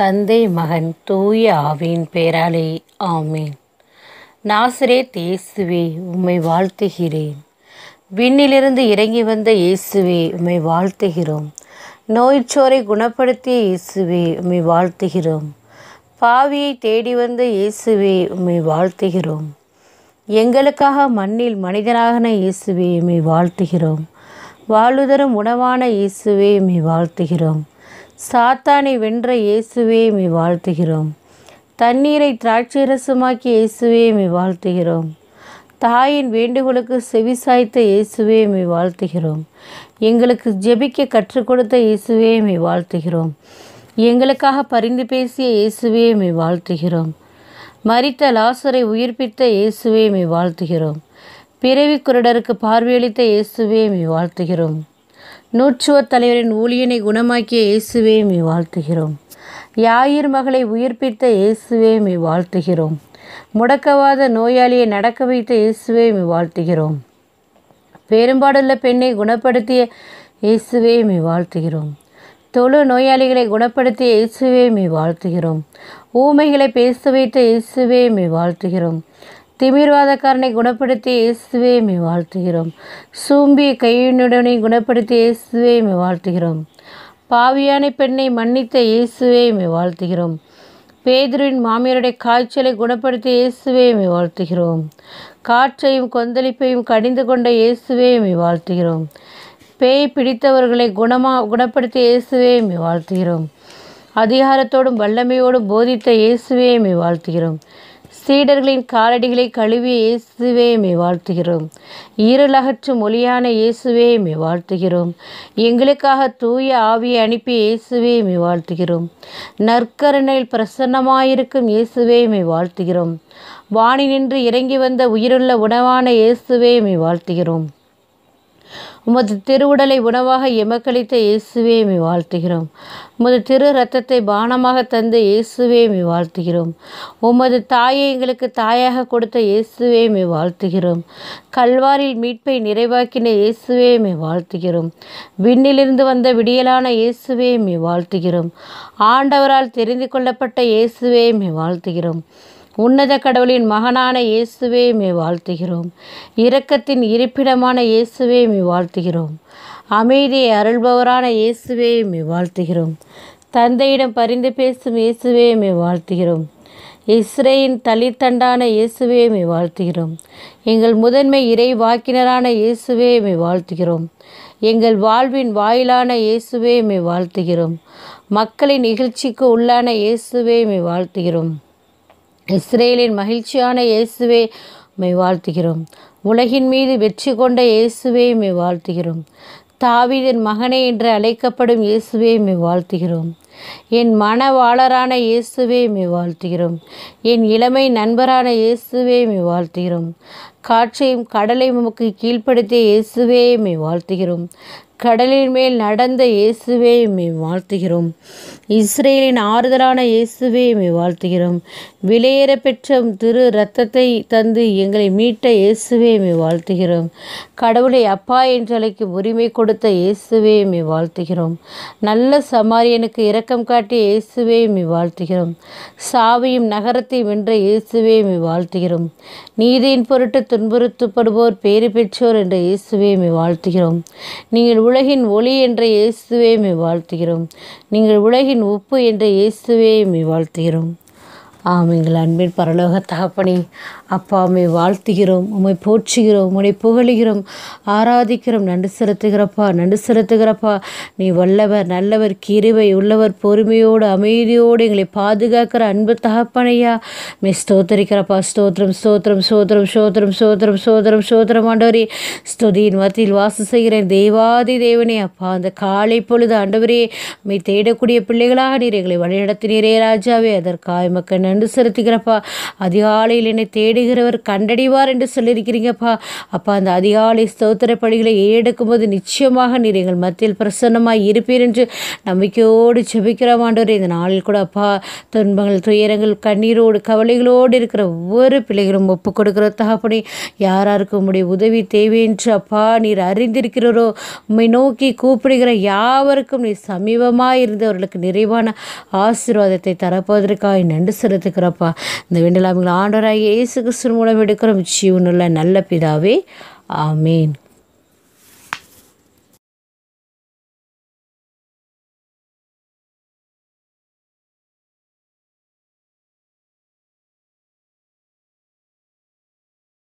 தந்தை மகன் தூய ஆவின் பேராலே ஆமேன் நாசரே இயேசுவே உம்மை வாழ்த்துகிறேன் விண்ணிலிருந்து இறங்கி வந்த இயேசுவே உம்மை வாழ்த்துகிறோம் நோய்ச்சோரை குணப்படுத்திய இயேசுவே உம்மை வாழ்த்துகிறோம் பாவியை தேடி வந்த இயேசுவே உம்மை வாழ்த்துகிறோம் எங்களுக்காக மண்ணில் மனிதனாகன இயேசுவே உம்மை வாழ்த்துகிறோம் வாழுதரும் உணவான இயேசுவே உம்மை வாழ்த்துகிறோம் சாத்தானை வென்ற இயேசுவே மே வாழ்த்துகிறோம் தண்ணீரை திராட்சரசமாக்கி இயேசுவே மே வாழ்த்துகிறோம் தாயின் வேண்டுகோளுக்கு செவிசாய்த்த இயேசுவே மீ வாழ்த்துகிறோம் எங்களுக்கு ஜெபிக்க கற்றுக் கொடுத்த இயேசுவே மே வாழ்த்துகிறோம் எங்களுக்காக பரிந்து பேசிய இயேசுவே மே வாழ்த்துகிறோம் மறித்த லாசரை உயிர்ப்பித்த இயேசுவே மே வாழ்த்துகிறோம் பிறவி குருடருக்கு பார்வையளித்த இயேசுவே மே வாழ்த்துகிறோம் நூற்றுவர் தலைவரின் ஊழியனை குணமாக்கிய இயேசுவே மீ வாழ்த்துகிறோம் யாயிர் மகளை உயிர்ப்பித்த இயேசுவே மீ வாழ்த்துகிறோம் முடக்கவாத நோயாளியை நடக்க வைத்த இயேசுவே மீ வாழ்த்துகிறோம் பெரும்பாடுள்ள பெண்ணை குணப்படுத்திய இயேசுவே மீ வாழ்த்துகிறோம் தொழு நோயாளிகளை குணப்படுத்திய இயேசுவே மீ வாழ்த்துகிறோம் ஊமைகளை பேச வைத்த இயேசுவே மீ வாழ்த்துகிறோம் திமிர்வாதக்காரனை குணப்படுத்தி இயேசுவே வாழ்த்துகிறோம் சூம்பி கையினுடனை குணப்படுத்தி இயேசுவே வாழ்த்துகிறோம் பாவியான பெண்ணை மன்னித்த இயேசுவே மே வாழ்த்துகிறோம் பேதுருவின் மாமியாருடைய காய்ச்சலை குணப்படுத்தி இயேசுவே மே வாழ்த்துகிறோம் காற்றையும் கொந்தளிப்பையும் கடிந்து கொண்ட இயேசுவே மே வாழ்த்துகிறோம் பேய் பிடித்தவர்களை குணமா குணப்படுத்தி இயேசுவே மே வாழ்த்துகிறோம் அதிகாரத்தோடும் வல்லமையோடும் போதித்த இயேசுவே மே வாழ்த்துகிறோம் சீடர்களின் காலடிகளை கழுவி இயேசுவே மே வாழ்த்துகிறோம் ஈரலகற்று மொழியான இயேசுவே மே வாழ்த்துகிறோம் எங்களுக்காக தூய ஆவியை அனுப்பி இயேசுவே மே வாழ்த்துகிறோம் நற்கருணையில் பிரசன்னமாயிருக்கும் இயேசுவே மே வாழ்த்துகிறோம் வாணி நின்று இறங்கி வந்த உயிருள்ள உணவான இயேசுவே மே வாழ்த்துகிறோம் உமது திருவுடலை உணவாக எமக்களித்த இயேசுவே மி வாழ்த்துகிறோம் உமது திரு ரத்தத்தை பானமாக தந்த இயேசுவே மி வாழ்த்துகிறோம் உமது தாயை எங்களுக்கு தாயாக கொடுத்த இயேசுவே மி வாழ்த்துகிறோம் கல்வாரில் மீட்பை நிறைவாக்கின இயேசுவே மி வாழ்த்துகிறோம் விண்ணிலிருந்து வந்த விடியலான இயேசுவே மி வாழ்த்துகிறோம் ஆண்டவரால் தெரிந்து கொள்ளப்பட்ட இயேசுவே மி வாழ்த்துகிறோம் உன்னத கடவுளின் மகனான இயேசுவே மே வாழ்த்துகிறோம் இரக்கத்தின் இருப்பிடமான இயேசுவே மே வாழ்த்துகிறோம் அமைதியை அருள்பவரான இயேசுவே மே வாழ்த்துகிறோம் தந்தையிடம் பரிந்து பேசும் இயேசுவே மே வாழ்த்துகிறோம் இஸ்ரேயின் தளித்தண்டான இயேசுவே மே வாழ்த்துகிறோம் எங்கள் முதன்மை இறை வாக்கினரான இயேசுவே மே வாழ்த்துகிறோம் எங்கள் வாழ்வின் வாயிலான இயேசுவே மே வாழ்த்துகிறோம் மக்களின் நிகழ்ச்சிக்கு உள்ளான இயேசுவே மே வாழ்த்துகிறோம் இஸ்ரேலின் மகிழ்ச்சியான இயேசுவே உம்மை வாழ்த்துகிறோம் உலகின் மீது வெற்றி கொண்ட இயேசுவே உம்மை வாழ்த்துகிறோம் தாவிதின் மகனே என்று அழைக்கப்படும் இயேசுவே உம்மை வாழ்த்துகிறோம் என் மனவாளரான இயேசுவே உம்மை வாழ்த்துகிறோம் என் இளமை நண்பரான இயேசுவே உம்மை வாழ்த்துகிறோம் காற்றையும் கடலை உமக்கு கீழ்ப்படுத்திய இயேசுவே மே வாழ்த்துகிறோம் கடலின் மேல் நடந்த இயேசுவே மே வாழ்த்துகிறோம் இஸ்ரேலின் ஆறுதலான இயேசுவே மே வாழ்த்துகிறோம் விலையேற பெற்ற திரு இரத்தத்தை தந்து எங்களை மீட்ட இயேசுவே மே வாழ்த்துகிறோம் கடவுளை அப்பா என்று அழைக்கும் உரிமை கொடுத்த இயேசுவே மே வாழ்த்துகிறோம் நல்ல சமாரியனுக்கு இரக்கம் காட்டிய இயேசுவே மே வாழ்த்துகிறோம் சாவையும் நகரத்தையும் வென்ற இயேசுவே மே வாழ்த்துகிறோம் நீதியின் பொருட்டு துன்புறுத்தப்படுவோர் பேறு பெற்றோர் என்ற இயேசுவே மே வாழ்த்துகிறோம் நீங்கள் உலகின் ஒளி என்ற இயேசுவே மே வாழ்த்துகிறோம் நீங்கள் உலகின் உப்பு என்ற இயேசுவே மே வாழ்த்துகிறோம் ஆம் எங்கள் அன்பின் பரலோக தகப்பனே அப்பா உண்மை வாழ்த்துகிறோம் உண்மை போற்றுகிறோம் உண்மை புகழுகிறோம் ஆராதிக்கிறோம் நண்டு செலுத்துகிறப்பா நண்டு செலுத்துகிறப்பா நீ வல்லவர் நல்லவர் கிருவை உள்ளவர் பொறுமையோடு அமைதியோடு எங்களை பாதுகாக்கிற அன்பு தகப்பனையா மே ஸ்தோத்தரிக்கிறப்பா ஸ்தோத்திரம் ஸ்தோத்திரம் ஸ்தோத்திரம் ஸ்தோத்திரம் ஸ்தோத்திரம் சோதரம் ஸ்தோத்திரம் ஆண்டவரே ஸ்துதியின் மத்தியில் வாசம் செய்கிறேன் தெய்வாதி தேவனே அப்பா அந்த காலை பொழுது ஆண்டவரே மே தேடக்கூடிய பிள்ளைகளாக நீர் எங்களை வழிநடத்தினீரே ராஜாவே அதற்காய் மக்கள் நண்டு செலுத்துகிறப்பா அதிகாலையில் என்னை தேடி தேடுகிறவர் கண்டடைவார் என்று சொல்லியிருக்கிறீங்கப்பா அப்பா அந்த அதிகாலை ஸ்தோத்திர பணிகளை ஏடுக்கும்போது நிச்சயமாக நீர் எங்கள் மத்தியில் பிரசன்னமாக இருப்பீர் என்று நம்பிக்கையோடு ஜெபிக்கிறோம் ஆண்டவர் இந்த நாளில் கூட அப்பா துன்பங்கள் துயரங்கள் கண்ணீரோடு கவலைகளோடு இருக்கிற ஒவ்வொரு பிள்ளைகளும் ஒப்பு கொடுக்கிற தகப்படி யாராருக்கும் உடைய உதவி தேவை என்று அப்பா நீர் அறிந்திருக்கிறாரோ உண்மை நோக்கி கூப்பிடுகிற யாவருக்கும் நீ சமீபமாக இருந்தவர்களுக்கு நிறைவான ஆசீர்வாதத்தை தரப்போவதற்காக நன்றி செலுத்துக்கிறப்பா இந்த வேண்டலாமிகள் ஆண்டவராக இயேசு கிறிஸ்துவின் மூலம் எடுக்கிறோம் ஜீவனுள்ள நல்ல பிதாவே ஆமேன்